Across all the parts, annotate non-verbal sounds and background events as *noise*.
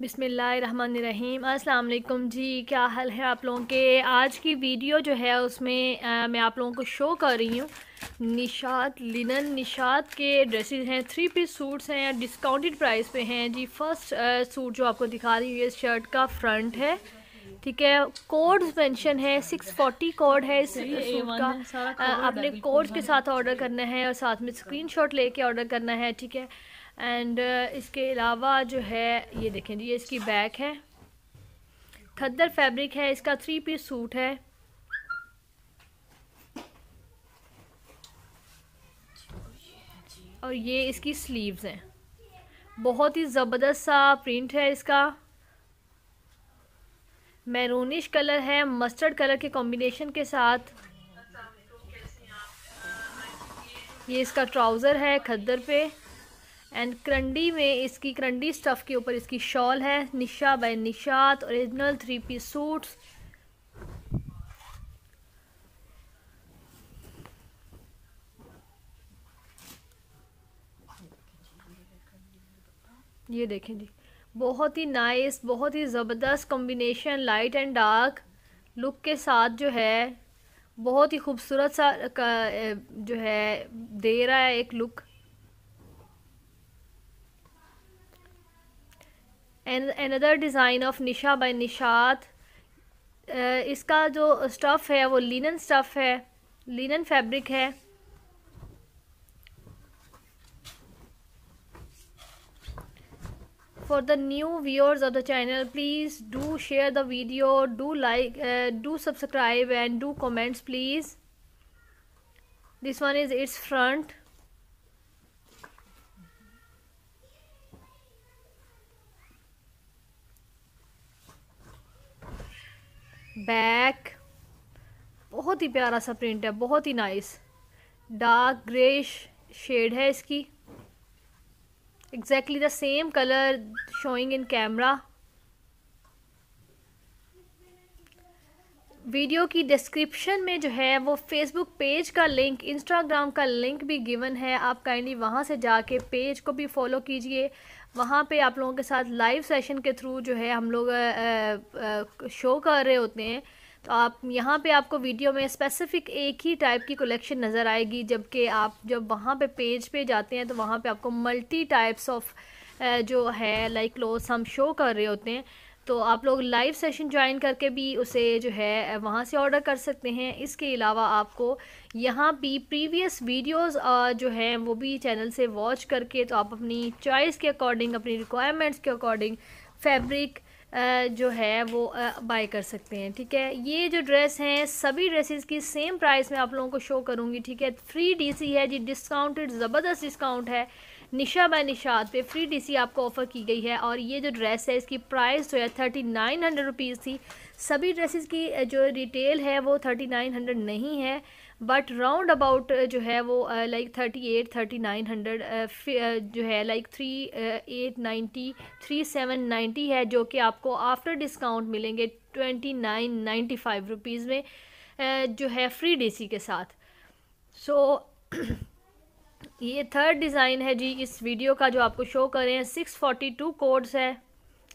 बिसमीम अल्लाम जी क्या हाल है आप लोगों के आज की वीडियो जो है उसमें आ, मैं आप लोगों को शो कर रही हूँ निशात लिनन निशात के ड्रेसेस हैं थ्री पीस सूट्स हैं डिस्काउंटेड प्राइस पे हैं जी फर्स्ट सूट जो आपको दिखा रही हूँ ये शर्ट का फ्रंट है ठीक है कोड्स मेंशन है सिक्स फोर्टी कोड है इस सूट का आपने कोड्स के साथ ऑर्डर करना है और साथ में स्क्रीनशॉट लेके ऑर्डर करना है ठीक है एंड uh, इसके अलावा जो है ये देखें जी ये इसकी बैक है खद्दर फैब्रिक है इसका थ्री पीस सूट है और ये इसकी स्लीव्स हैं बहुत ही ज़बरदस्त सा प्रिंट है इसका मैरूनिश कलर है मस्टर्ड कलर के कॉम्बिनेशन के साथ ये इसका ट्राउज़र है खद्दर पे एंड करंडी में इसकी करंडी स्टफ़ के ऊपर इसकी शॉल है Nisha by Nishat original three piece suits ये देखें जी बहुत ही नाइस बहुत ही ज़बरदस्त combination light and dark look के साथ जो है बहुत ही खूबसूरत सा का जो है दे रहा है एक look and other design of Nisha by Nishat इसका जो स्टफ़ है वो लिनन स्टफ है लिनन फैब्रिक है for the new viewers of the channel please do share the video do like do subscribe and do comments please this one is its front back बहुत ही प्यारा सा print है बहुत ही nice dark grey shade है इसकी exactly the same colour showing in camera video की डिस्क्रिप्शन में जो है वो फेसबुक पेज का लिंक इंस्टाग्राम का लिंक भी गिवन है आप काइंडली वहाँ से जाके पेज को भी फॉलो कीजिए वहाँ पे आप लोगों के साथ लाइव सेशन के थ्रू जो है हम लोग शो कर रहे होते हैं तो आप यहाँ पे आपको वीडियो में स्पेसिफ़िक एक ही टाइप की कलेक्शन नज़र आएगी जबकि आप जब वहाँ पे पेज पे जाते हैं तो वहाँ पे आपको मल्टी टाइप्स ऑफ जो है लाइक क्लोथ्स हम शो कर रहे होते हैं तो आप लोग लाइव सेशन ज्वाइन करके भी उसे जो है वहाँ से ऑर्डर कर सकते हैं इसके अलावा आपको यहाँ भी प्रीवियस वीडियोस जो हैं वो भी चैनल से वॉच करके तो आप अपनी चॉइस के अकॉर्डिंग अपनी रिक्वायरमेंट्स के अकॉर्डिंग फैब्रिक जो है वो बाय कर सकते हैं ठीक है ये जो ड्रेस हैं सभी ड्रेसेस की सेम प्राइस में आप लोगों को शो करूँगी ठीक है थ्री डी है जी डिस्काउंटेड ज़बरदस्त डिस्काउंट है निशा बाय निशाद पे फ्री डीसी आपको ऑफ़र की गई है और ये जो ड्रेस है इसकी प्राइस जो है थर्टी नाइन हंड्रेड रुपीज़ थी सभी ड्रेसेस की जो रिटेल है वो थर्टी नाइन हंड्रेड नहीं है बट राउंड अबाउट जो है वो like thirty eight thirty nine hundred जो है like three eight ninety three seven ninety है जो कि आपको आफ्टर डिस्काउंट मिलेंगे twenty nine ninety five rupees में uh, जो है फ्री डीसी के साथ सो so, *clears throat* ये थर्ड डिज़ाइन है जी इस वीडियो का जो आपको शो कर रहे हैं सिक्स फोर्टी टू कोड्स है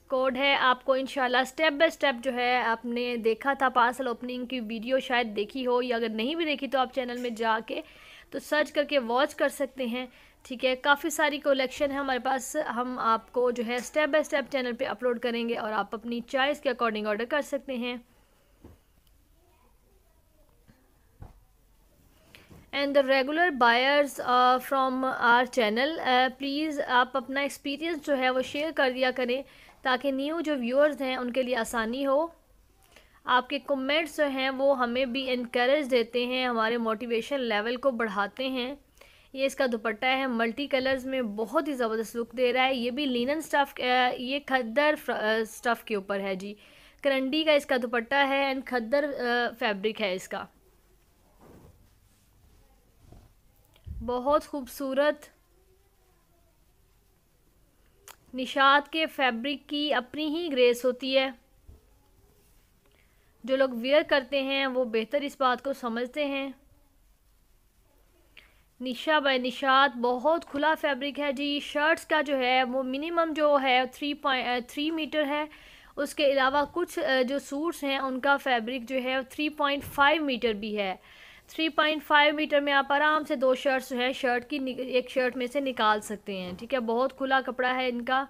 कोड है आपको इंशाल्लाह स्टेप बाय स्टेप जो है आपने देखा था पार्सल ओपनिंग की वीडियो शायद देखी हो या अगर नहीं भी देखी तो आप चैनल में जाके तो सर्च करके वॉच कर सकते हैं ठीक है काफ़ी सारी कलेक्शन है हमारे पास हम आपको जो है स्टेप बाय स्टेप चैनल पे अपलोड करेंगे और आप अपनी चॉइस के अकॉर्डिंग ऑर्डर कर सकते हैं and the regular buyers from our channel please आप अपना एक्सपीरियंस जो है वो शेयर कर दिया करें ताकि न्यू जो व्यूअर्स हैं उनके लिए आसानी हो आपके कमेंट्स जो हैं वो हमें भी इनक्रेज देते हैं हमारे मोटिवेशन लेवल को बढ़ाते हैं ये इसका दुपट्टा है मल्टी कलर्स में बहुत ही ज़बरदस्त लुक दे रहा है ये भी लिनन स्टफ़ uh, ये खद्दर स्टफ़ uh, के ऊपर है जी करंडी का इसका दुपट्टा है एंड खद्दर फैब्रिक uh, है इसका बहुत खूबसूरत निषाद के फैब्रिक की अपनी ही ग्रेस होती है जो लोग वेयर करते हैं वो बेहतर इस बात को समझते हैं निशा बाय निशात बहुत खुला फैब्रिक है जी शर्ट्स का जो है वो मिनिमम जो है थ्री पॉइंट थ्री मीटर है उसके अलावा कुछ जो सूट्स हैं उनका फैब्रिक जो है थ्री पॉइंट फाइव मीटर भी है 3.5 मीटर में आप आराम से दो शर्ट्स है शर्ट की एक शर्ट में से निकाल सकते हैं ठीक है बहुत खुला कपड़ा है इनका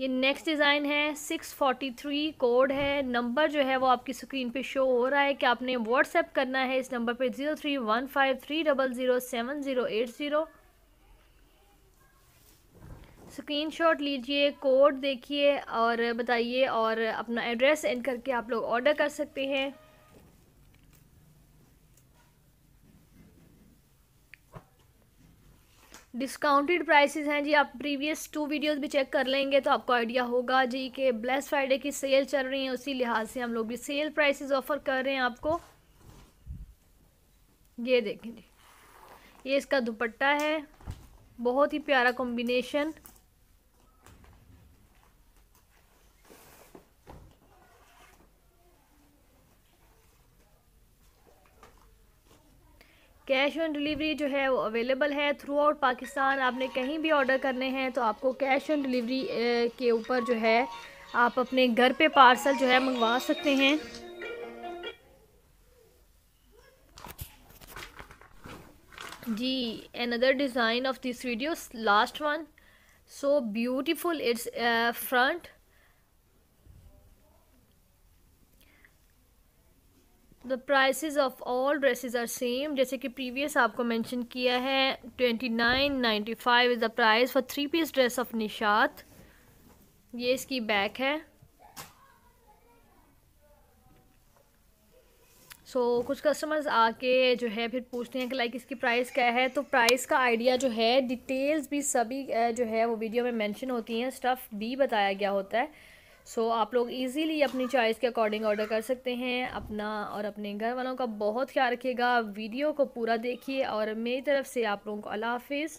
ये नेक्स्ट डिज़ाइन है 643 कोड है नंबर जो है वो आपकी स्क्रीन पे शो हो रहा है कि आपने व्हाट्सएप करना है इस नंबर पे zero three one five three double zero seven zero eight zero screen shot लीजिए कोड देखिए और बताइए और अपना एड्रेस एंड करके आप लोग ऑर्डर कर सकते हैं डिस्काउंटेड प्राइसेस हैं जी आप प्रीवियस टू वीडियोस भी चेक कर लेंगे तो आपको आइडिया होगा जी कि ब्लैस फ्राइडे की सेल चल रही है उसी लिहाज से हम लोग भी सेल प्राइसेस ऑफ़र कर रहे हैं आपको ये देखें जी ये इसका दुपट्टा है बहुत ही प्यारा कॉम्बिनेशन कैश ऑन डिलीवरी जो है वो अवेलेबल है थ्रू आउट पाकिस्तान आपने कहीं भी ऑर्डर करने हैं तो आपको कैश ऑन डिलीवरी के ऊपर जो है आप अपने घर पे पार्सल जो है मंगवा सकते हैं जी another design of this video last one so beautiful it's front the prices of all dresses are same जैसे कि प्रीवियस आपको मेंशन किया है twenty nine ninety five is the price for three piece dress of Nishat ये इसकी back है सो so, कुछ customers आके जो है फिर पूछते हैं कि लाइक इसकी प्राइस क्या है तो प्राइस का आइडिया जो है डिटेल्स भी सभी जो है वो वीडियो में मेंशन होती हैं स्टफ़ भी बताया गया होता है सो so, आप लोग इजीली अपनी चॉइस के अकॉर्डिंग ऑर्डर कर सकते हैं अपना और अपने घर वालों का बहुत ख्याल रखिएगा वीडियो को पूरा देखिए और मेरी तरफ से आप लोगों को अला हाफिज़